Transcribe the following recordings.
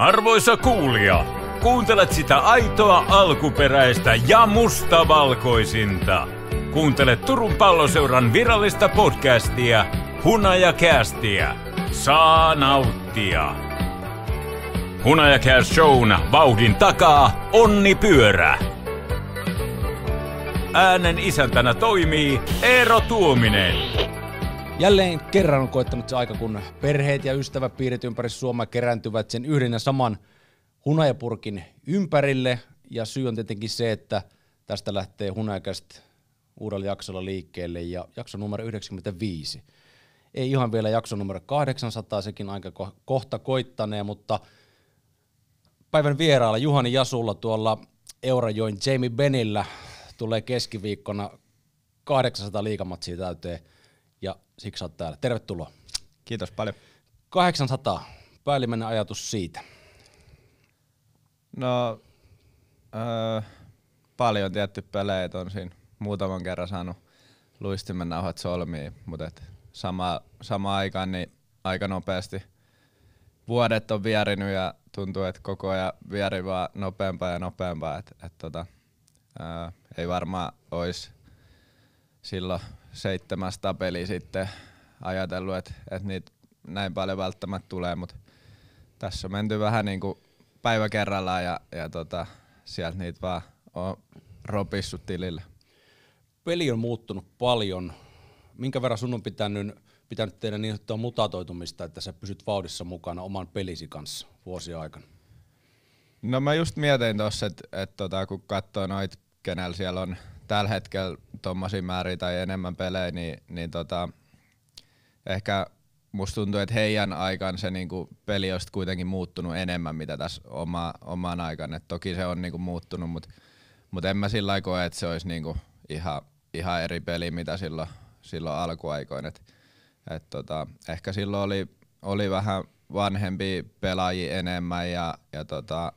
Arvoisa kuulia, kuuntelet sitä aitoa alkuperäistä ja mustavalkoisinta. Kuuntele Turun palloseuran virallista podcastia Hunajakästiä. Saa nauttia. Hunajakäs shown vauhdin takaa onni pyörä. Äänen isäntänä toimii Eero Tuominen. Jälleen kerran on koettanut se aika, kun perheet ja ystäväpiirit ympäri Suomea kerääntyvät sen yhden ja saman hunajapurkin ympärille. Ja syy on tietenkin se, että tästä lähtee hunajakäst uudella jaksolla liikkeelle ja jakso numero 95. Ei ihan vielä jakso numero 800, sekin aika kohta koittanee, mutta päivän vieraalla Juhani Jasulla tuolla Eurajoin Jamie Benillä tulee keskiviikkona 800 liikamatsia täyteen – ja siksi olet täällä. Tervetuloa. Kiitos paljon. 800. Päällimmäinen ajatus siitä. No, öö, paljon tietty peleitä on siinä muutaman kerran saanut luistimen nauhat solmiin, mutta et sama, sama aikaan niin aika nopeasti vuodet on vierinyt ja tuntuu, että koko ajan vieri vaan nopeampaa ja nopeampaa. Et, et tota, öö, ei varmaan olisi silloin seitsemästä peli sitten ajatellut, että, että niitä näin paljon välttämättä tulee, mutta tässä on menty vähän niin kuin päivä kerrallaan ja, ja tota, sieltä niitä vaan on ropissut tilille. Peli on muuttunut paljon. Minkä verran sun on pitänyt, pitänyt tehdä niin sanottua mutatoitumista, että sä pysyt vauhdissa mukana oman pelisi kanssa vuosia aikana? No mä just mietin tossa, että et tota, kun katsoo noita kenellä siellä on tällä hetkellä tuommoisia määriä tai enemmän pelejä, niin, niin tota, ehkä musta tuntuu, että heidän aikaan se niinku peli on kuitenkin muuttunut enemmän, mitä tässä oma, oman aikaan. Et toki se on niinku muuttunut, mutta mut en mä sillä koe, että se olisi niinku ihan, ihan eri peli, mitä silloin, silloin alkuaikoin. Et, et tota, ehkä silloin oli, oli vähän vanhempi pelaaji enemmän ja, ja tota,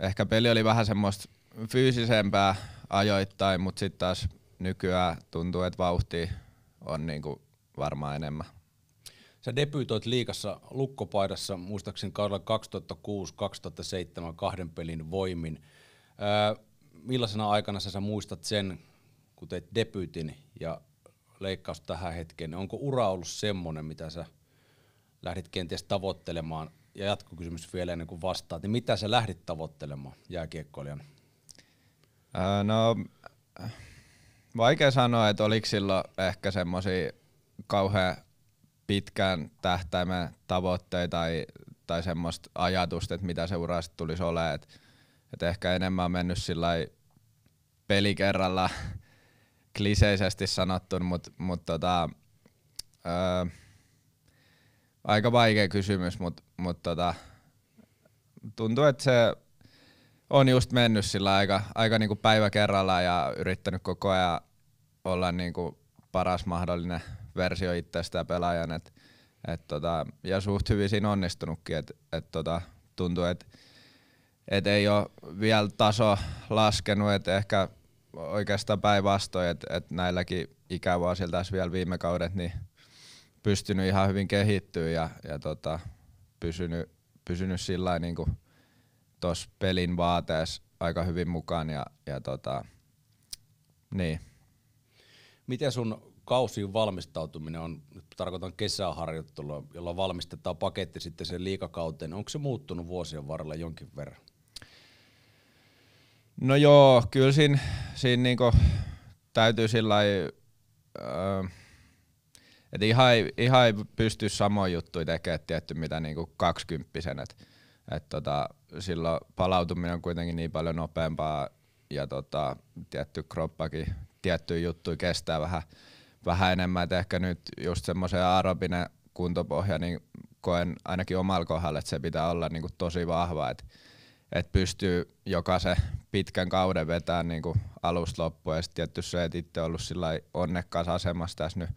ehkä peli oli vähän semmoista fyysisempää ajoittain, mutta sitten taas nykyään tuntuu, että vauhti on niinku varmaan enemmän. Sä debytoit liikassa lukkopaidassa muistaakseni kaudella 2006-2007 kahden pelin voimin. Öö, millaisena aikana sä, sä muistat sen, kun teit debyytin ja leikkaus tähän hetkeen? Onko ura ollut semmoinen, mitä sä lähdit kenties tavoittelemaan? Ja jatkokysymys vielä ennen kuin vastaat, niin mitä sä lähdit tavoittelemaan jääkiekkoilijana? Äh, no, vaikea sanoa, että oliko silloin ehkä semmoisia kauhean pitkään tähtäimen tavoitteita tai, tai semmoista ajatusta, että mitä seuraa tulisi olemaan. Että et ehkä enemmän on mennyt sillä pelikerralla kliseisesti sanottu, mutta mut tota, öö, aika vaikea kysymys, mutta mut tota, tuntuu, että se on just mennyt sillä aika, aika niin kuin päivä kerrallaan ja yrittänyt koko ajan olla niin kuin paras mahdollinen versio ja pelaajan. Et, et tota, ja suht hyvin siinä onnistunutkin, että et tota, tuntuu, että et ei ole vielä taso laskenut, että ehkä oikeastaan päinvastoin, että et näilläkin ikävuosilla tässä vielä viime kaudet niin pystynyt ihan hyvin kehittyä ja, ja tota, pysynyt, pysynyt sillä niin tuossa pelin vaateessa aika hyvin mukaan ja, ja tota, niin. Miten sun kausiin valmistautuminen on, nyt tarkoitan kesäharjoittelua, jolla valmistetaan paketti sitten sen liikakauteen, onko se muuttunut vuosien varrella jonkin verran? No joo, kyllä siinä, siinä niinku täytyy sillä öö, että ihan, ei, ihan ei pysty samoin juttuja tekemään tietty mitä niinku kaksikymppisenä. että et tota, silloin palautuminen on kuitenkin niin paljon nopeampaa ja tota, tietty kroppakin tietty juttu kestää vähän, vähän enemmän. Et ehkä nyt just semmoisen aerobinen kuntopohja, niin koen ainakin omalla kohdalla, että se pitää olla niin kuin tosi vahva, että et pystyy jokaisen pitkän kauden vetämään niin kuin alusta loppuun. Ja sitten tietysti se, että itse ollut sillä onnekkaassa asemassa tässä nyt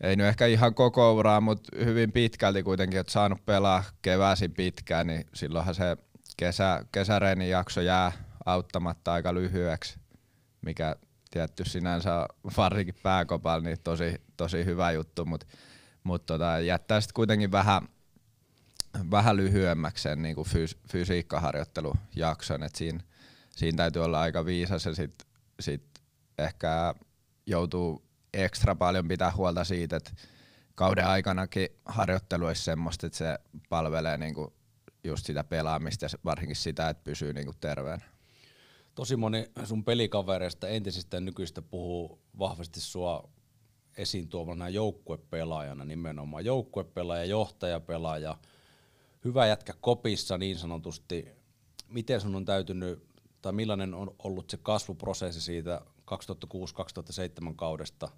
ei nyt ehkä ihan koko uraa, mutta hyvin pitkälti kuitenkin, että saanut pelaa keväsi pitkään, niin silloinhan se kesä, kesäreenin jakso jää auttamatta aika lyhyeksi, mikä tietty sinänsä varsinkin pääkopalla niin tosi, tosi hyvä juttu, mutta mut tota, jättää sitten kuitenkin vähän, vähän lyhyemmäksi sen niin kuin fyys, fysiikkaharjoittelujakson, että siinä, siinä täytyy olla aika viisas ja sitten sit ehkä joutuu ekstra paljon pitää huolta siitä, että kauden aikanakin harjoittelu olisi semmoista, että se palvelee niinku just sitä pelaamista ja varsinkin sitä, että pysyy niinku terveenä. Tosi moni sun pelikavereista entisistä nykyistä puhuu vahvasti sua esiin tuomana joukkuepelaajana nimenomaan. Joukkuepelaaja, johtajapelaaja, hyvä jätkä kopissa niin sanotusti. Miten sun on täytynyt, tai millainen on ollut se kasvuprosessi siitä 2006-2007 kaudesta –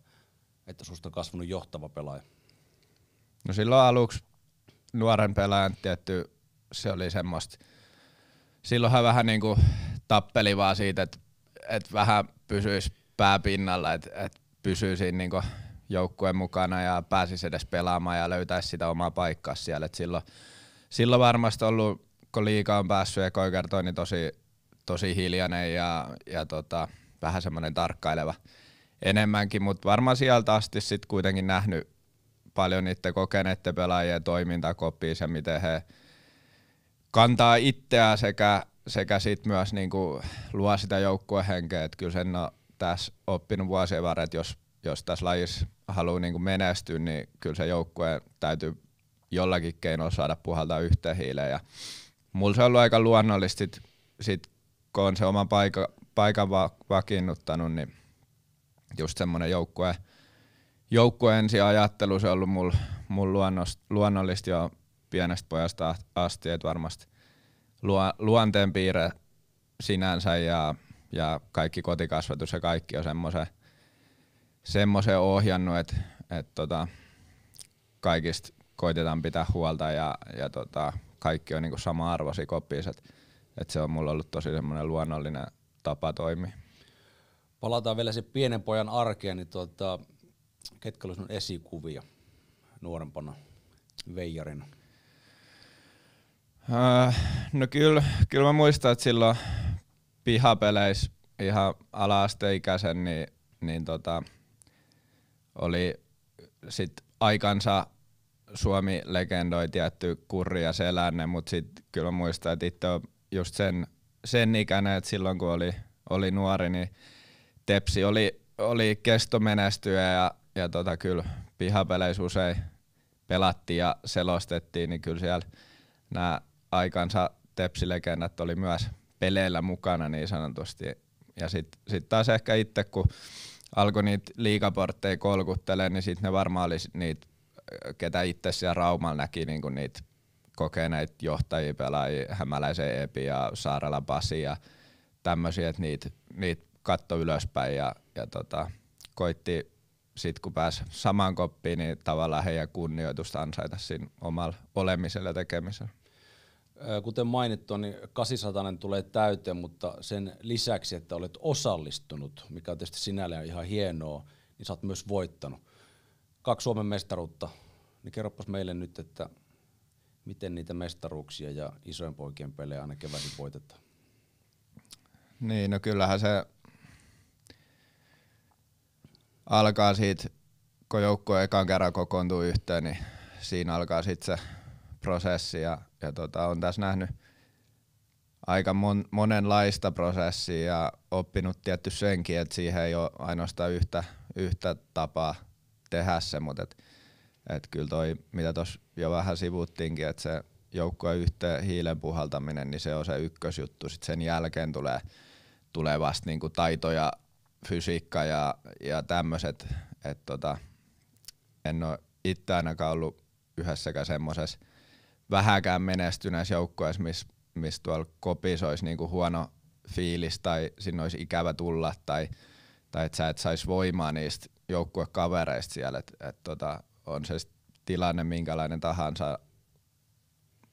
että susta on kasvanut johtava pelaaja? No silloin aluksi nuoren pelaajan tietty, se oli semmoista, hän vähän niin kuin tappeli vaan siitä, että, että vähän pysyisi pääpinnalla, että, että pysyisi niin niin joukkueen mukana ja pääsisi edes pelaamaan ja löytäisi sitä omaa paikkaa siellä. Et silloin, silloin varmasti ollut, kun liika on päässyt ja kertoi, niin tosi, tosi hiljainen ja, ja tota, vähän semmoinen tarkkaileva enemmänkin, mutta varmaan sieltä asti sitten kuitenkin nähnyt paljon niiden kokeneiden pelaajien toimintakopia, se miten he kantaa itseään sekä, sekä sit myös niinku luo sitä joukkuehenkeä, että kyllä sen on tässä oppinut vuosien varrella, että jos, jos tässä lajissa haluaa niinku menestyä, niin kyllä se joukkue täytyy jollakin keinoin saada puhaltaa yhteen hiileen. Ja mulla se on ollut aika luonnollisesti sit, sit, kun on se oman paikka, paikan vakiinnuttanut, niin just semmoinen joukkue, joukkue ajattelu, se on ollut mulla mul luonnos, luonnollisesti jo pienestä pojasta asti, että varmasti luonteen piirre sinänsä ja, ja kaikki kotikasvatus ja kaikki on semmoisen semmoisen ohjannut, että et tota, kaikista koitetaan pitää huolta ja, ja tota, kaikki on niinku sama arvosi kopissa. et se on mulla ollut tosi semmoinen luonnollinen tapa toimia palataan vielä se pienen pojan arkeen, niin tuota, ketkä oli sinun esikuvia nuorempana veijarina? Äh, no kyllä, kyllä mä muistan, että silloin pihapeleissä ihan ala-asteikäisen, niin, niin tota, oli sit aikansa Suomi legendoi tietty kurri ja selänne, mutta sitten kyllä muistan, että itse on just sen, sen ikäinen, että silloin kun oli, oli nuori, niin Tepsi oli, oli kestomenestyjä ja, ja tota, kyllä pihapeleissä usein pelattiin ja selostettiin, niin kyllä siellä nämä aikansa tepsilegendat oli myös peleillä mukana niin sanotusti. Ja sitten sit taas ehkä itse, kun alkoi niitä liikaportteja kolkuttelemaan, niin sitten ne varmaan oli niitä, ketä itse siellä Raumalla näki niin kuin niitä kokeneita johtajia, pelaajia, Hämäläisen Epi ja Saarella Pasi ja tämmöisiä, että niitä, niitä katto ylöspäin ja, ja tota, koitti sitten kun pääsi samaan koppiin, niin tavallaan heidän kunnioitusta ansaita siinä omalla olemisella ja tekemisellä. Kuten mainittu, niin 800 tulee täyteen, mutta sen lisäksi, että olet osallistunut, mikä on tietysti sinällään ihan hienoa, niin sä oot myös voittanut. Kaksi Suomen mestaruutta, niin kerropas meille nyt, että miten niitä mestaruuksia ja isojen poikien pelejä aina keväisin voitetaan. Niin, no kyllähän se alkaa siitä, kun joukkue ekan kerran kokoontuu yhteen, niin siinä alkaa sitten se prosessi ja, ja tota, on tässä nähnyt aika mon, monenlaista prosessia ja oppinut tietty senkin, että siihen ei ole ainoastaan yhtä, yhtä tapaa tehdä se, mutta et, et kyllä toi, mitä tuossa jo vähän sivuttiinkin, että se joukkojen yhteen hiilen puhaltaminen, niin se on se ykkösjuttu. Sitten sen jälkeen tulee, tulee vasta niinku taitoja fysiikka ja, ja tämmöiset, että tota, en ole itse ainakaan ollut yhdessäkään semmoisessa vähäkään menestyneessä joukkueessa, missä miss tuolla kopis olisi niinku huono fiilis tai sinne olisi ikävä tulla tai, tai että sä et saisi voimaa niistä joukkuekavereista siellä, että et tota, on se tilanne minkälainen tahansa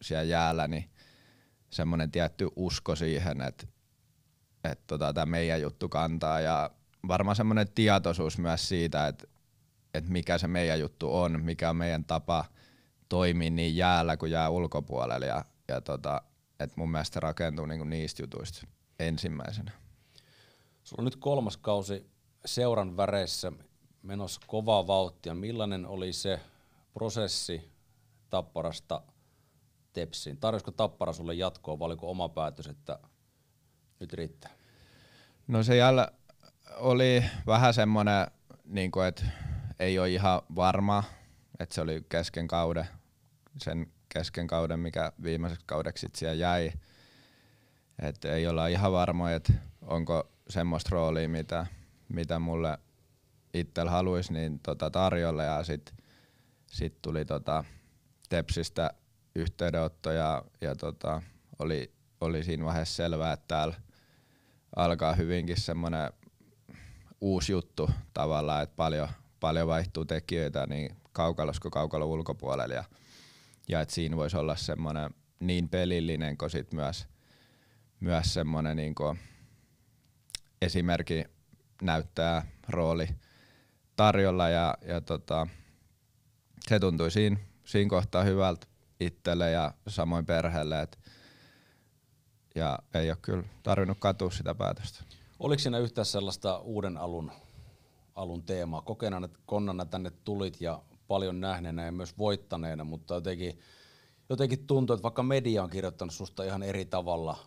siellä jäällä, niin semmoinen tietty usko siihen, että että tota, tämä meidän juttu kantaa ja varmaan semmoinen tietoisuus myös siitä, että, että mikä se meidän juttu on, mikä on meidän tapa toimia niin jäällä kuin jää ulkopuolella ja, ja tota, että mun mielestä rakentuu niinku niistä jutuista ensimmäisenä. Sulla on nyt kolmas kausi seuran väreissä menossa kovaa vauhtia. Millainen oli se prosessi Tapparasta Tepsiin? Tarjosiko Tappara sulle jatkoa vai oliko oma päätös, että nyt riittää? No siellä oli vähän semmoinen, niin että ei ole ihan varma, että se oli kesken kauden, sen kesken kauden, mikä viimeiseksi kaudeksi siellä jäi. Et ei olla ihan varma, että onko semmoista roolia, mitä, mitä mulle itsellä haluaisi niin tota tarjolla ja sitten sit tuli tota Tepsistä yhteydenotto ja, ja tota, oli, oli siinä vaiheessa selvää, että täällä alkaa hyvinkin semmoinen uusi juttu tavallaan, että paljon, paljon vaihtuu tekijöitä niin kaukalossa kuin kaukalon ulkopuolella. Ja, ja että siinä voisi olla semmoinen niin pelillinen kuin sit myös, myös semmoinen niin esimerkki näyttää rooli tarjolla ja, ja tota, se tuntui siinä, siinä kohtaa hyvältä itselle ja samoin perheelle, että ja ei ole kyllä tarvinnut katua sitä päätöstä. Oliko siinä yhtään sellaista uuden alun, alun teemaa? Kokeena, että konnana tänne tulit ja paljon nähneenä ja myös voittaneena, mutta jotenkin, jotenkin tuntuu, että vaikka media on kirjoittanut susta ihan eri tavalla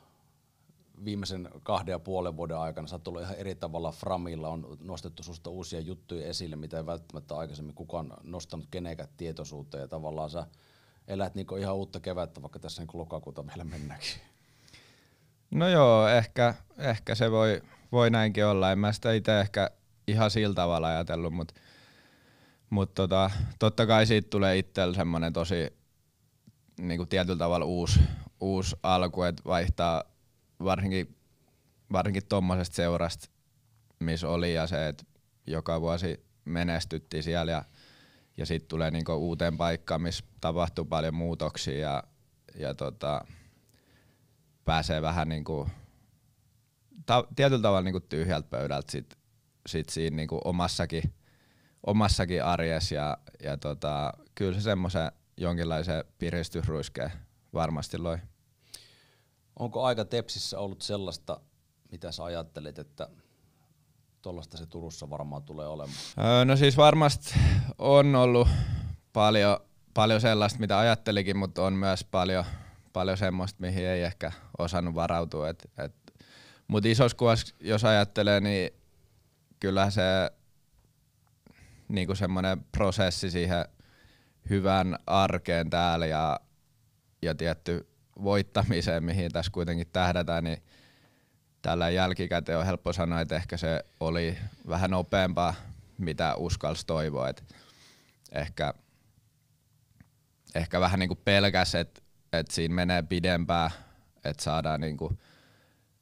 viimeisen kahden ja puolen vuoden aikana, sä oot ihan eri tavalla framilla, on nostettu susta uusia juttuja esille, mitä ei välttämättä aikaisemmin kukaan nostanut kenenkään tietoisuuteen ja tavallaan sä elät niin ihan uutta kevättä, vaikka tässä niin lokakuuta vielä mennäänkin. No joo, ehkä, ehkä se voi, voi näinkin olla. En mä sitä itse ehkä ihan sillä tavalla ajatellut, mutta mut tota, totta kai siitä tulee itsellä semmoinen tosi niinku tietyllä tavalla uusi, uusi alku, että vaihtaa varsinkin, varsinkin tuommoisesta seurasta, missä oli ja se, että joka vuosi menestytti siellä ja, ja sitten tulee niinku uuteen paikkaan, missä tapahtuu paljon muutoksia ja, ja tota, pääsee vähän niin kuin, ta- tietyllä tavalla niin kuin tyhjältä pöydältä sit, sit siinä niin kuin omassakin, omassakin arjessa ja, ja tota, kyllä se semmoisen jonkinlaisen piristysruiskeen varmasti loi. Onko aika Tepsissä ollut sellaista, mitä sä ajattelit, että tuollaista se Turussa varmaan tulee olemaan? Öö, no siis varmasti on ollut paljon, paljon sellaista, mitä ajattelikin, mutta on myös paljon, paljon semmoista, mihin ei ehkä osannut varautua. Et, et. Mutta isossa kuvassa, jos ajattelee, niin kyllä se niinku semmoinen prosessi siihen hyvän arkeen täällä ja, ja tietty voittamiseen, mihin tässä kuitenkin tähdätään, niin tällä jälkikäteen on helppo sanoa, että ehkä se oli vähän nopeampaa, mitä uskalsi toivoa. Et ehkä, ehkä vähän niin kuin pelkäs, että että siinä menee pidempään, että saadaan niinku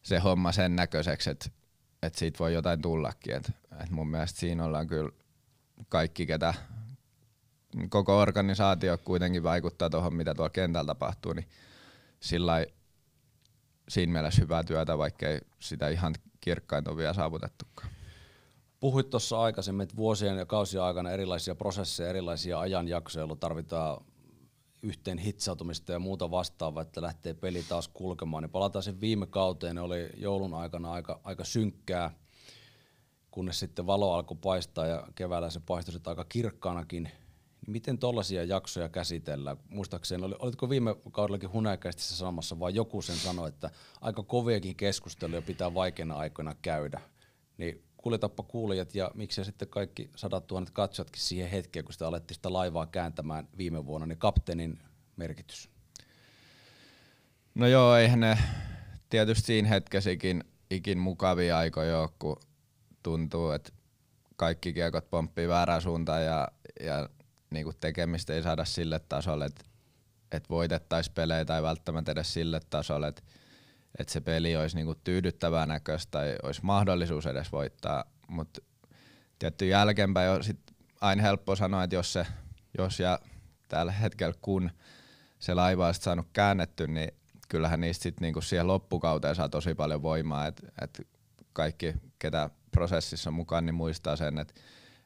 se homma sen näköiseksi, että et siitä voi jotain tullakin. Et, et mun mielestä siinä ollaan kyllä kaikki, ketä koko organisaatio kuitenkin vaikuttaa tuohon, mitä tuolla kentällä tapahtuu, niin sillä siinä mielessä hyvää työtä, vaikkei sitä ihan kirkkainta ole vielä saavutettukaan. Puhuit tuossa aikaisemmin, että vuosien ja kausien aikana erilaisia prosesseja, erilaisia ajanjaksoja, joilla tarvitaan yhteen hitsautumista ja muuta vastaavaa, että lähtee peli taas kulkemaan. Niin palataan sen viime kauteen, ne oli joulun aikana aika, aika synkkää, kunnes sitten valo alkoi paistaa ja keväällä se paistui sitten aika kirkkaanakin. Niin miten tollaisia jaksoja käsitellään? Muistaakseni, oli, olitko viime kaudellakin hunäkäistissä samassa, vai joku sen sanoi, että aika koviakin keskusteluja pitää vaikeina aikoina käydä. Niin kuljetappa kuulijat ja miksi sitten kaikki sadat tuhannet katsojatkin siihen hetkeen, kun sitä alettiin sitä laivaa kääntämään viime vuonna, niin kapteenin merkitys? No joo, eihän ne tietysti siinä hetkessä ikin, ikin mukavia aikoja ole, kun tuntuu, että kaikki kiekot pomppii väärään suuntaan ja, ja kuin niinku tekemistä ei saada sille tasolle, että että voitettaisiin pelejä tai välttämättä edes sille tasolle, että että se peli olisi niinku tyydyttävää näköistä tai olisi mahdollisuus edes voittaa, mutta tietty jälkeenpäin on sit aina helppo sanoa, että jos, se, jos ja tällä hetkellä kun se laiva olisi saanut käännetty, niin kyllähän niistä sit niinku siihen loppukauteen saa tosi paljon voimaa, että et kaikki, ketä prosessissa mukaan, niin muistaa sen, että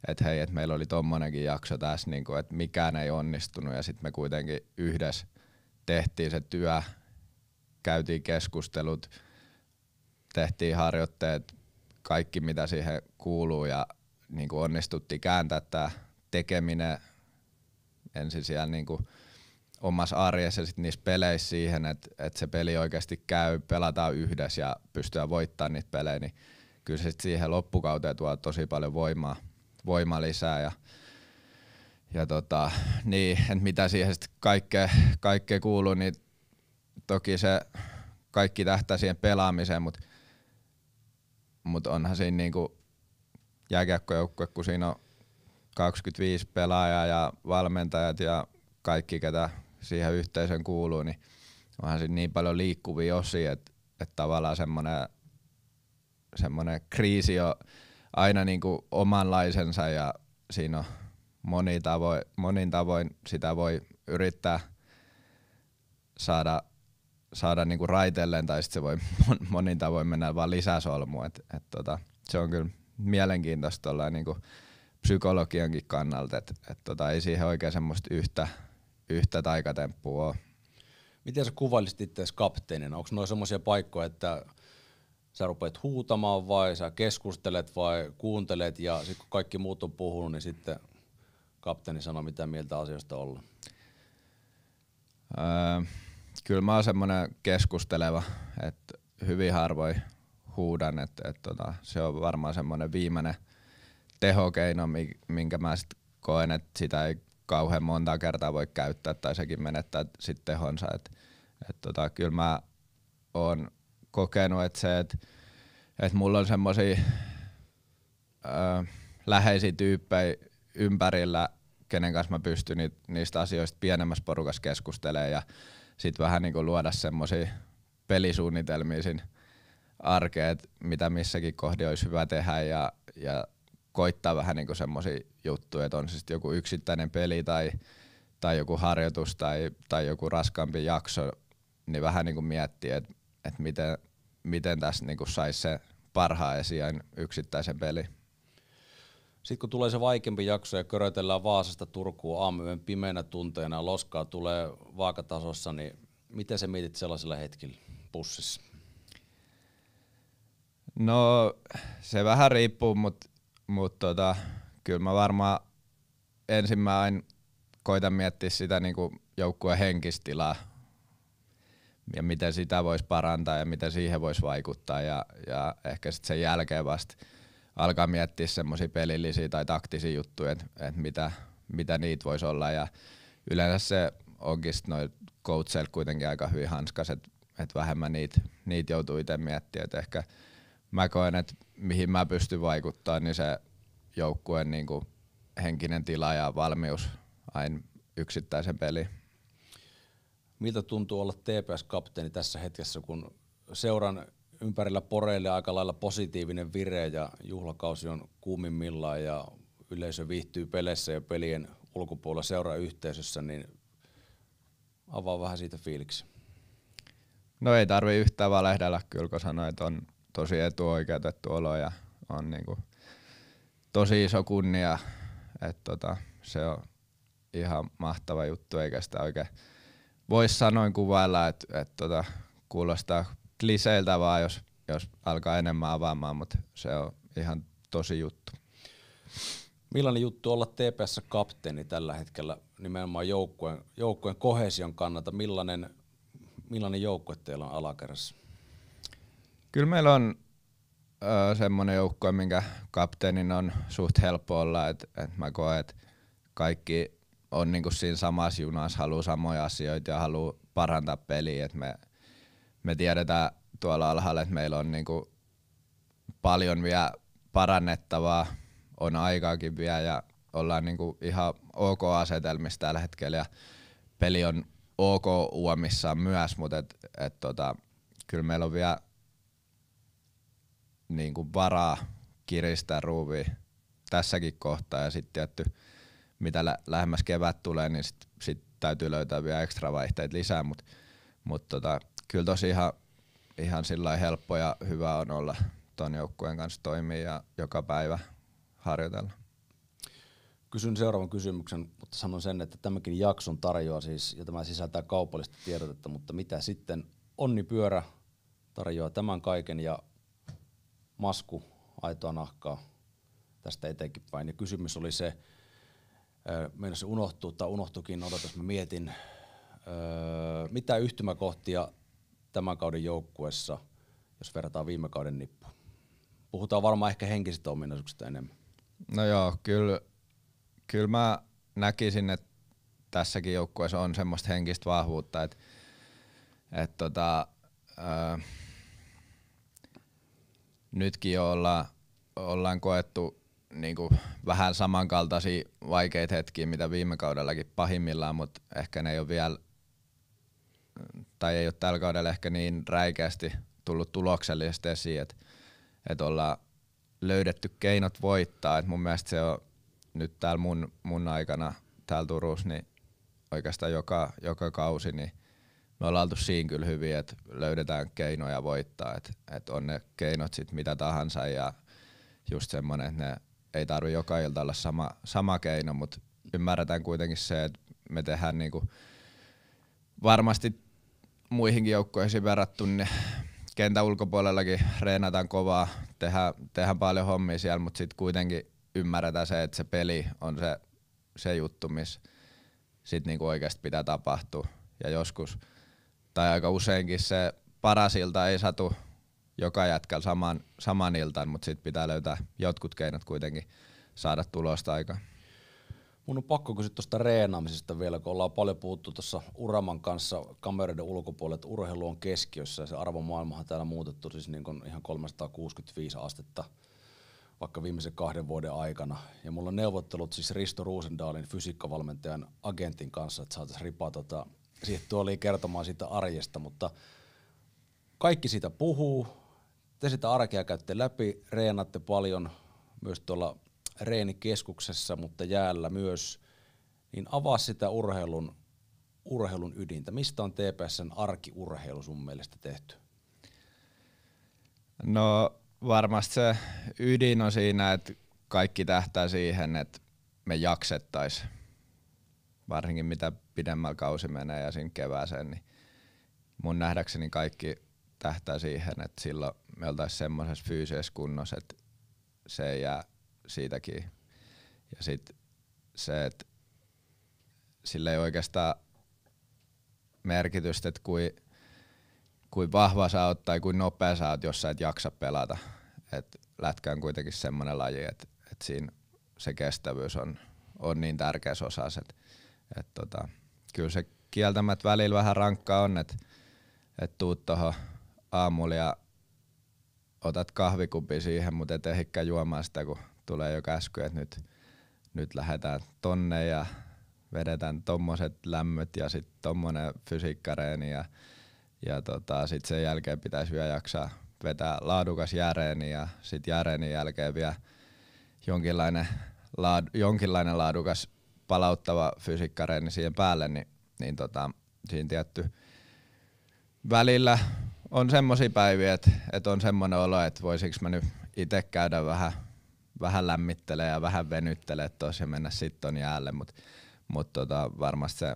et hei, että meillä oli tommonenkin jakso tässä, niinku, että mikään ei onnistunut ja sitten me kuitenkin yhdessä tehtiin se työ käytiin keskustelut, tehtiin harjoitteet, kaikki mitä siihen kuuluu ja niin kuin onnistuttiin kääntää tämä tekeminen ensin siellä niin kuin omassa arjessa ja sitten niissä peleissä siihen, että, että se peli oikeasti käy, pelataan yhdessä ja pystyä voittamaan niitä pelejä, niin kyllä se siihen loppukauteen tuo tosi paljon voimaa, voimaa lisää ja, ja tota, niin, että mitä siihen sitten kaikkea, kaikkea kuuluu, niin toki se kaikki tähtää siihen pelaamiseen, mutta mut onhan siinä niinku jääkiekkojoukkue, kun siinä on 25 pelaajaa ja valmentajat ja kaikki, ketä siihen yhteisön kuuluu, niin onhan siinä niin paljon liikkuvia osia, että et tavallaan semmoinen semmonen kriisi on aina niinku omanlaisensa ja siinä on moni tavoin, monin tavoin sitä voi yrittää saada saada niinku raiteilleen tai sitten se voi mon- monin tavoin mennä vaan lisää solmua. Et, et tota, se on kyllä mielenkiintoista niinku psykologiankin kannalta, että et tota, ei siihen oikein semmoista yhtä, yhtä taikatemppua ole. Miten sä kuvailisit itseäsi kapteenina? Onko noin semmoisia paikkoja, että sä rupeat huutamaan vai sä keskustelet vai kuuntelet ja sitten kun kaikki muut on puhunut, niin sitten kapteeni sanoo mitä mieltä asioista ollut Öö, kyllä mä oon semmoinen keskusteleva, että hyvin harvoin huudan, että et tota, se on varmaan semmoinen viimeinen tehokeino, minkä mä sit koen, että sitä ei kauhean monta kertaa voi käyttää tai sekin menettää sitten tehonsa. Et, et tota, kyllä mä oon kokenut, että se, että et mulla on semmoisia läheisiä tyyppejä ympärillä, kenen kanssa mä pystyn niitä, niistä asioista pienemmässä porukassa keskustelemaan ja sit vähän niin kuin luoda semmoisia pelisuunnitelmia siinä arkeen, mitä missäkin kohdin olisi hyvä tehdä ja, ja koittaa vähän niin semmoisia juttuja, että on se joku yksittäinen peli tai, tai joku harjoitus tai, tai joku raskaampi jakso, niin vähän niin miettiä, että et miten, miten tässä niin saisi se parhaan esiin yksittäisen pelin. Sitten kun tulee se vaikeampi jakso ja körötellään Vaasasta Turkuun aamuyön pimeänä tunteena ja loskaa tulee vaakatasossa, niin miten se mietit sellaisella hetkellä pussissa? No se vähän riippuu, mutta mut tota, kyllä mä varmaan ensimmäinen koitan miettiä sitä niin joukkueen henkistilaa ja miten sitä voisi parantaa ja miten siihen voisi vaikuttaa ja, ja ehkä sitten sen jälkeen vasta alkaa miettiä semmoisia pelillisiä tai taktisia juttuja, että et mitä, mitä niitä voisi olla. Ja yleensä se onkin noin coachel kuitenkin aika hyvin hanskas, että et vähemmän niitä niit joutuu itse miettimään. Et ehkä mä koen, että mihin mä pystyn vaikuttaa, niin se joukkueen niin henkinen tila ja valmius aina yksittäisen peliin. Miltä tuntuu olla TPS-kapteeni tässä hetkessä, kun seuran ympärillä poreille aika lailla positiivinen vire ja juhlakausi on kuumimmillaan ja yleisö viihtyy peleissä ja pelien ulkopuolella seuraa yhteisössä, niin avaa vähän siitä fiiliksi. No ei tarvi yhtään valehdella kyllä, kun sanoi, että on tosi etuoikeutettu olo ja on niinku tosi iso kunnia, että tota, se on ihan mahtava juttu, eikä sitä oikein voi sanoin kuvailla, että et tota, kuulostaa kliseiltä vaan, jos, jos alkaa enemmän avaamaan, mutta se on ihan tosi juttu. Millainen juttu olla TPS kapteeni tällä hetkellä nimenomaan joukkueen, joukkueen kohesion kannalta? Millainen, millainen joukkue teillä on alakerrassa? Kyllä meillä on öö, semmoinen joukkue, minkä kapteenin on suht helppo olla. Et, et mä koen, että kaikki on niinku siinä samassa junassa, haluaa samoja asioita ja haluaa parantaa peliä. Et me me tiedetään tuolla alhaalla, että meillä on niinku paljon vielä parannettavaa, on aikaakin vielä ja ollaan niinku ihan ok asetelmissa tällä hetkellä ja peli on ok uomissaan myös, mutta et, et tota, kyllä meillä on vielä niinku varaa kiristää ruuvi tässäkin kohtaa ja sitten tietty mitä lä- lähemmäs kevät tulee, niin sitten sit täytyy löytää vielä ekstra vaihteet lisää, mutta mut tota, kyllä tosi ihan, ihan sillä helppo ja hyvä on olla tuon joukkueen kanssa toimia ja joka päivä harjoitella. Kysyn seuraavan kysymyksen, mutta sanon sen, että tämäkin jakson tarjoaa siis, ja tämä sisältää kaupallista tiedotetta, mutta mitä sitten Onnipyörä tarjoaa tämän kaiken ja masku aitoa nahkaa tästä eteenkin päin. Ja kysymys oli se, meidän se unohtuu tai unohtukin, odotas mä mietin, mitä yhtymäkohtia tämän kauden joukkuessa, jos verrataan viime kauden nippuun? Puhutaan varmaan ehkä henkisistä ominaisuuksista enemmän. No joo, kyllä, kyllä mä näkisin, että tässäkin joukkueessa on semmoista henkistä vahvuutta, että, että tota, nytkin jo olla, ollaan koettu niin kuin vähän samankaltaisia vaikeita hetkiä, mitä viime kaudellakin pahimmillaan, mutta ehkä ne ei ole vielä tai ei ole tällä kaudella ehkä niin räikeästi tullut tuloksellisesti esiin, että et ollaan löydetty keinot voittaa. Et mun mielestä se on nyt täällä mun, mun aikana täällä Turussa, niin oikeastaan joka, joka kausi, niin me ollaan oltu siinä kyllä hyvin, että löydetään keinoja voittaa, että et on ne keinot sitten mitä tahansa ja just semmoinen, että ne ei tarvi joka ilta olla sama, sama keino, mutta ymmärretään kuitenkin se, että me tehdään niinku varmasti muihinkin joukkueisiin verrattu, niin kentän ulkopuolellakin reenataan kovaa, tehdään, tehdään paljon hommia siellä, mutta sitten kuitenkin ymmärretään se, että se peli on se, se juttu, missä sitten niinku oikeasti pitää tapahtua. Ja joskus, tai aika useinkin se paras ilta ei satu joka jätkällä saman, saman iltaan, mutta sitten pitää löytää jotkut keinot kuitenkin saada tulosta aikaan. Mun on pakko kysyä tuosta reenaamisesta vielä, kun ollaan paljon puhuttu tuossa Uraman kanssa kameroiden ulkopuolella, että urheilu on keskiössä ja se arvomaailmahan täällä muutettu siis niin kuin ihan 365 astetta vaikka viimeisen kahden vuoden aikana. Ja mulla on neuvottelut siis Risto Ruusendaalin fysiikkavalmentajan agentin kanssa, että saataisiin ripaa tota, siihen tuoliin kertomaan siitä arjesta, mutta kaikki siitä puhuu, te sitä arkea käytte läpi, reenatte paljon myös tuolla reenikeskuksessa, mutta jäällä myös, niin avaa sitä urheilun, urheilun ydintä. Mistä on TPSn arkiurheilu sun mielestä tehty? No varmasti se ydin on siinä, että kaikki tähtää siihen, että me jaksettaisiin. Varsinkin mitä pidemmällä kausi menee ja siinä kevääseen, niin mun nähdäkseni kaikki tähtää siihen, että silloin me oltaisiin semmoisessa fyysisessä kunnossa, että se ei jää siitäkin. Ja sitten se, että sillä ei oikeastaan merkitystä, että kui, kui vahva sä oot tai kuin nopea sä oot, jos sä et jaksa pelata. Et lätkä on kuitenkin semmoinen laji, että et siinä se kestävyys on, on niin tärkeä osa. Et, et tota, kyllä se kieltämät välillä vähän rankkaa on, että et tuut tuohon aamulla ja otat kahvikuppi siihen, mutta et ehkä juomaan sitä, kun tulee jo käsky, että nyt, nyt lähdetään tonne ja vedetään tommoset lämmöt ja sitten tommonen fysiikkareeni ja, ja tota, sitten sen jälkeen pitäisi vielä jaksaa vetää laadukas järeeni ja sitten järeenin jälkeen vielä jonkinlainen, laad, jonkinlainen laadukas palauttava fysiikkareeni siihen päälle, niin, niin tota, siinä tietty välillä on semmoisia päiviä, että, et on semmoinen olo, että voisiko mä nyt itse käydä vähän vähän lämmittelee ja vähän venyttelee tuossa ja mennä sitten jäälle, mutta mut tota, varmasti se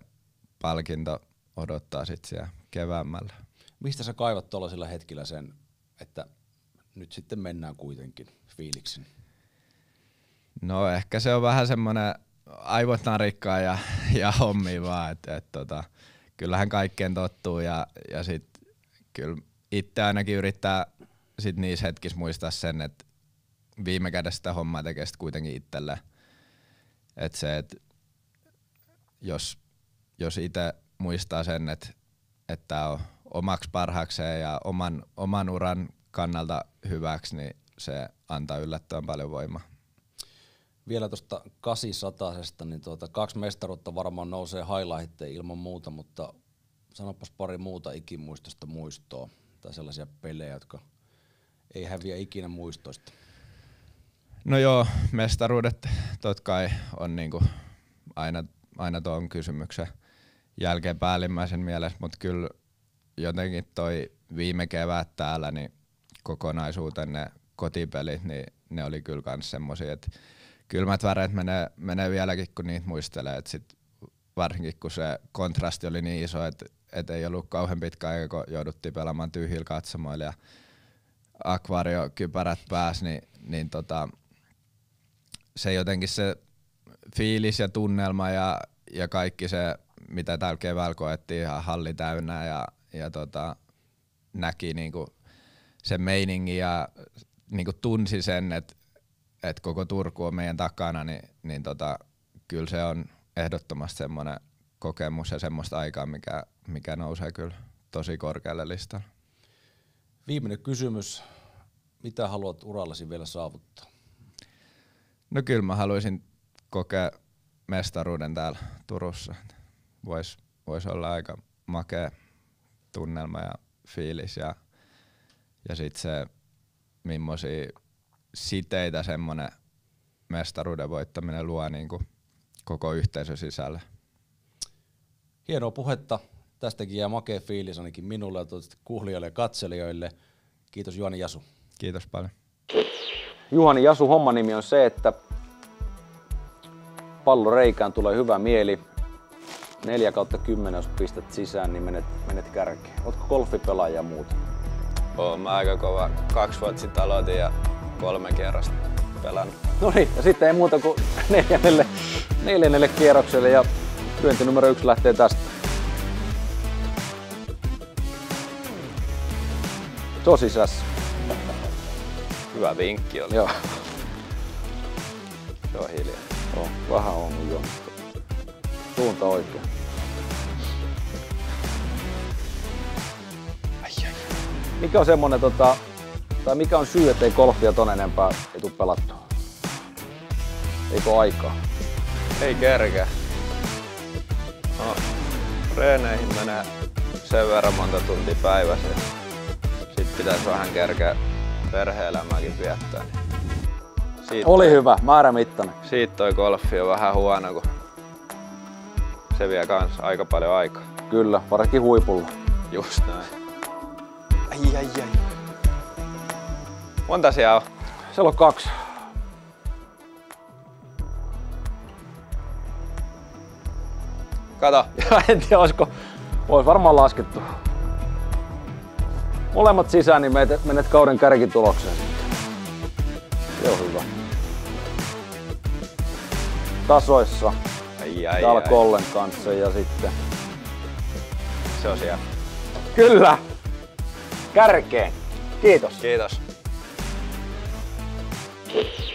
palkinto odottaa sitten siellä keväämällä. Mistä sä kaivat tuollaisilla hetkillä sen, että nyt sitten mennään kuitenkin fiiliksen? No ehkä se on vähän semmoinen aivot narikkaa ja, ja hommi vaan, että et, tota, kyllähän kaikkeen tottuu ja, ja sit kyllä itse ainakin yrittää sit niissä hetkissä muistaa sen, että viime kädessä sitä hommaa tekee sit kuitenkin itselle. Että se, et jos, jos itse muistaa sen, että tämä on omaksi parhaakseen ja oman, oman uran kannalta hyväksi, niin se antaa yllättävän paljon voimaa. Vielä tuosta 800 niin tuota, kaksi mestaruutta varmaan nousee highlightteen ilman muuta, mutta sanopas pari muuta ikimuistosta muistoa tai sellaisia pelejä, jotka ei häviä ikinä muistoista. No joo, mestaruudet totta kai on niinku aina, aina tuon kysymyksen jälkeen päällimmäisen mielessä, mutta kyllä jotenkin toi viime kevät täällä, niin kokonaisuuten ne kotipelit, niin ne oli kyllä kans semmosia, että kylmät väreet menee, menee vieläkin, kun niitä muistelee, että sit varsinkin kun se kontrasti oli niin iso, että et ei ollut kauhean pitkä aika, kun jouduttiin pelaamaan tyhjillä katsomoilla ja akvaariokypärät pääsi, niin, niin tota, se jotenkin se fiilis ja tunnelma ja, ja kaikki se, mitä täällä keväällä koettiin ihan halli täynnä ja, ja tota, näki niinku sen meiningin ja niinku tunsi sen, että et koko Turku on meidän takana, niin, niin tota, kyllä se on ehdottomasti semmoinen kokemus ja semmoista aikaa, mikä, mikä nousee kyllä tosi korkealle listalle. Viimeinen kysymys. Mitä haluat urallasi vielä saavuttaa? No kyllä mä haluaisin kokea mestaruuden täällä Turussa. Voisi vois olla aika makea tunnelma ja fiilis ja, ja sitten se, millaisia siteitä semmoinen mestaruuden voittaminen luo niin kuin koko yhteisön sisälle. Hienoa puhetta. Tästäkin jää makea fiilis ainakin minulle ja toivottavasti kuulijoille ja katselijoille. Kiitos Juani Jasu. Kiitos paljon. Juhani Jasu homman nimi on se, että pallo reikään tulee hyvä mieli. 4 kautta 10, jos pistät sisään, niin menet, menet kärkeen. Ootko golfipelaaja muut? Oon mä aika kova. Kaksi vuotta sitten aloitin ja kolme kierrosta pelannut. No niin, ja sitten ei muuta kuin neljännelle, neljännelle kierrokselle ja työnti numero yksi lähtee tästä. Tosi sisässä hyvä vinkki oli. joo. Se on hiljaa. Joo, vähän on jo. Suunta oikein. Mikä on semmonen tota, tai mikä on syy, ettei golfia ton enempää ei tuu pelattua? Eikö aikaa? Ei kerkeä. No, treeneihin menee sen verran monta tuntia päivässä. Sitten pitäisi vähän kerkeä perhe-elämääkin viettää. Niin siitä Oli hyvä, määrä mittainen. Siitä toi golfi on vähän huono, kun se vie kans aika paljon aikaa. Kyllä, varsinkin huipulla. Just näin. Ai, ai, ai. Monta siellä on? Siellä on kaksi. Kato. en tiedä, olisiko... Olisi varmaan laskettu molemmat sisään, niin menet, menet kauden kärkitulokseen. Se on hyvä. Tasoissa. Ai, ai, Täällä ai. Kollen kanssa ja sitten... Se on siellä. Kyllä! Kärkeen. Kiitos. Kiitos.